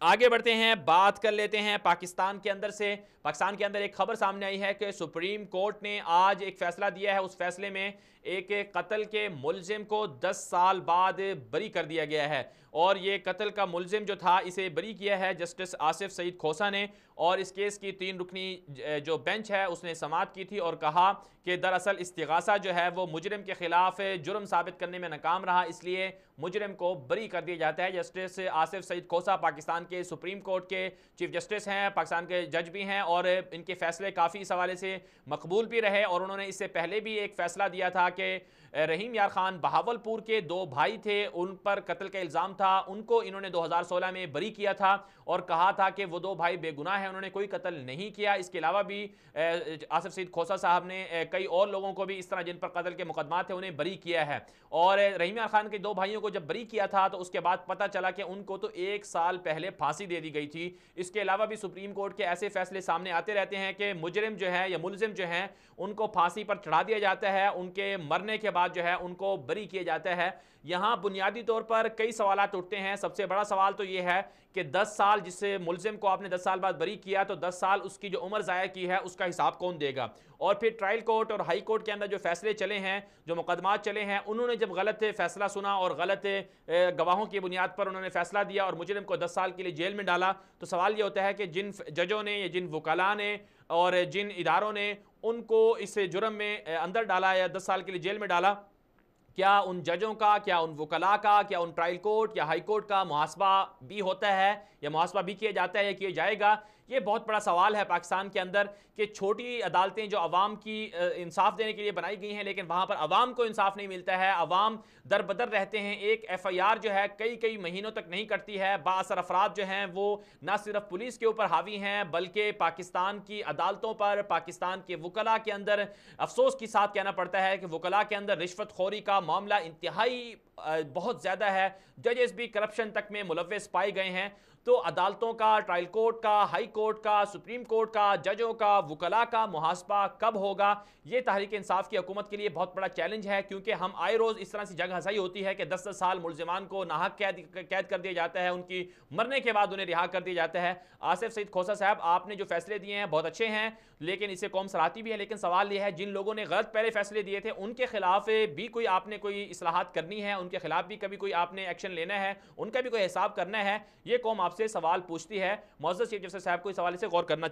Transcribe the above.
آگے بڑھتے ہیں بات کر لیتے ہیں پاکستان کے اندر سے پاکستان کے اندر ایک خبر سامنے آئی ہے کہ سپریم کورٹ نے آج ایک فیصلہ دیا ہے اس فیصلے میں ایک قتل کے ملزم کو دس سال بعد بری کر دیا گیا ہے اور یہ قتل کا ملزم جو تھا اسے بری کیا ہے جسٹس آصف سعید کھوسا نے اور اس کیس کی تین رکنی جو بینچ ہے اس نے سماعت کی تھی اور کہا کہ دراصل استغاثہ جو ہے وہ مجرم کے خلاف جرم ثابت کرنے میں ناکام رہا اس لیے مجرم کو بری کر دیا جاتا ہے جسٹس آصف سعید کھوسا پاکستان کے سپریم کورٹ کے چیف جسٹس ہیں پاکستان کے جج بھی ہیں اور ان کے فیصلے کافی اس حوالے سے مقبول بھی رہے اور انہوں نے اس سے پہلے بھی ایک فیصلہ دیا تھا کہ رحیم یار خان بہاول پور کے دو بھائی تھے ان پر قتل کا الزام تھا ان کو انہوں نے دوہزار سولہ میں بری کیا تھا اور کہا تھا کہ وہ دو بھائی بے گناہ ہیں انہوں نے کوئی قتل نہیں کیا اس کے علاوہ بھی آصف سید خوصہ صاحب نے کئی اور لوگوں کو بھی اس طرح جن پر قتل کے مقدمات تھے انہیں بری کیا ہے اور رحیم یار خان کے دو بھائیوں کو جب بری کیا تھا تو اس کے بعد پتہ چلا کہ ان کو تو ایک سال پہلے پھانسی دے دی گئی تھی اس کے علاوہ بھی سپریم کورٹ کے ایسے فیصلے سامنے آتے رہتے ہیں کہ مجرم جو ہے یا ملزم جو ہیں ان کو پھانسی پر چڑھا دیا جاتا ہے ان کے مرنے کے بعد جو ہے ان کو بری کیا جاتا ہے یہاں بنیادی طور پر کئی سوالات اٹھتے ہیں سب سے بڑا سوال تو یہ ہے کہ دس سال جس ملزم کو آپ نے دس سال بعد بری کیا تو دس سال اس کی جو عمر ضائع کی ہے اس کا حساب کون دے گا اور پھر ٹرائل کورٹ اور ہائی کورٹ کے اندر جو فیصلے چلے ہیں جو مقدمات چلے ہیں انہوں نے جب غلط فیصلہ سنا اور غلط گواہوں کی بنیاد پر انہوں نے فیصلہ دیا اور مجرم کو دس سال کے لیے لیے جیل میں ڈالا تو سوال یہ ہوتا ہے کہ جن ججوں نے یا جن وکلا نے اور جن اداروں نے ان کو اس جرم میں اندر ڈالا یا دس سال کے لیے جیل میں ڈالا کیا ان ججوں کا کیا ان وکلا کا کیا ان ٹرائل کورٹ یا ہائی کورٹ کا محاسبہ بھی ہوتا ہے یا محاسبہ بھی کیا جاتا ہے یا کیا جائے گا یہ بہت بڑا سوال ہے پاکستان کے اندر کہ چھوٹی عدالتیں جو عوام کی انصاف دینے کے لیے بنائی گئی ہیں لیکن وہاں پر عوام کو انصاف نہیں ملتا ہے عوام در بدر رہتے ہیں ایک ایف آئی آر جو ہے کئی کئی مہینوں تک نہیں کٹتی ہے با اثر افراد جو ہیں وہ نہ صرف پولیس کے اوپر حاوی ہیں بلکہ پاکستان کی عدالتوں پر پاکستان کے وکلاء کے اندر افسوس کے ساتھ کہنا پڑتا ہے کہ وکلا کے اندر رشوت خوری کا معاملہ انتہائی بہت زیادہ ہے ججز بھی کرپشن تک میں ملوث پائے گئے ہیں تو عدالتوں کا ٹرائل کورٹ کا ہائی کورٹ کا سپریم کورٹ کا ججوں کا وکلا کا محاسبہ کب ہوگا یہ تحریک انصاف کی حکومت کے لیے بہت بڑا چیلنج ہے کیونکہ ہم آئے روز اس طرح سے جگہ ہزائی ہوتی ہے کہ دس دس سال ملزمان کو ناحق قید کر دیا جاتا ہے ان کی مرنے کے بعد انہیں رہا کر دیا جاتا ہے آصف سعید کھوسا صاحب آپ نے جو فیصلے دیے ہیں بہت اچھے ہیں لیکن اسے قوم سراتی بھی ہے لیکن سوال یہ ہے جن لوگوں نے غلط پہلے فیصلے دیے تھے ان کے خلاف بھی کوئی آپ نے کوئی اصلاحات کرنی ہے ان کے خلاف بھی کبھی کوئی آپ نے ایکشن لینا ہے ان کا بھی کوئی حساب کرنا ہے یہ قوم آپ سے سوال پوچھتی ہے معزز شیف جفسر صاحب کو اس حوالے سے غور کرنا